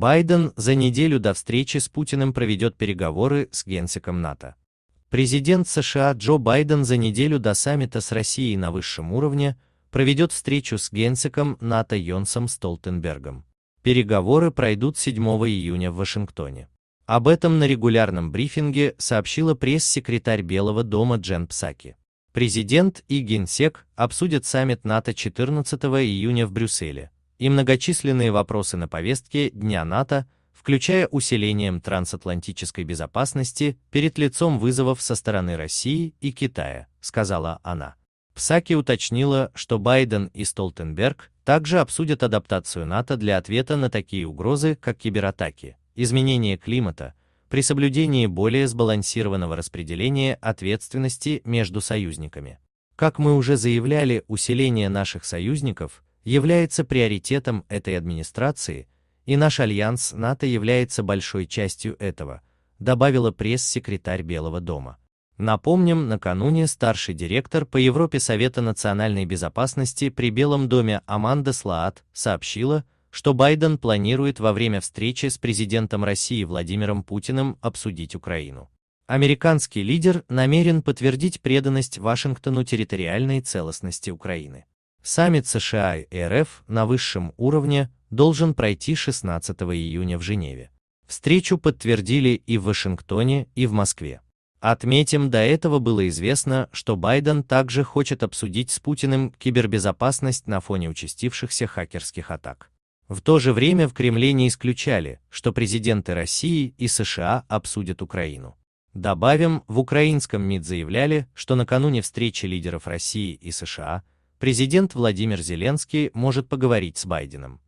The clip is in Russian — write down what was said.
Байден за неделю до встречи с Путиным проведет переговоры с генсеком НАТО. Президент США Джо Байден за неделю до саммита с Россией на высшем уровне проведет встречу с генсеком НАТО Йонсом Столтенбергом. Переговоры пройдут 7 июня в Вашингтоне. Об этом на регулярном брифинге сообщила пресс-секретарь Белого дома Джен Псаки. Президент и генсек обсудят саммит НАТО 14 июня в Брюсселе, и многочисленные вопросы на повестке Дня НАТО, включая усилением трансатлантической безопасности перед лицом вызовов со стороны России и Китая, сказала она. Псаки уточнила, что Байден и Столтенберг также обсудят адаптацию НАТО для ответа на такие угрозы, как кибератаки, изменение климата, при соблюдении более сбалансированного распределения ответственности между союзниками. Как мы уже заявляли, усиление наших союзников – является приоритетом этой администрации, и наш альянс НАТО является большой частью этого, добавила пресс-секретарь Белого дома. Напомним, накануне старший директор по Европе Совета национальной безопасности при Белом доме Аманда Слаат сообщила, что Байден планирует во время встречи с президентом России Владимиром Путиным обсудить Украину. Американский лидер намерен подтвердить преданность Вашингтону территориальной целостности Украины. Саммит США и РФ на высшем уровне должен пройти 16 июня в Женеве. Встречу подтвердили и в Вашингтоне, и в Москве. Отметим, до этого было известно, что Байден также хочет обсудить с Путиным кибербезопасность на фоне участившихся хакерских атак. В то же время в Кремле не исключали, что президенты России и США обсудят Украину. Добавим, в украинском МИД заявляли, что накануне встречи лидеров России и США президент Владимир Зеленский может поговорить с Байденом.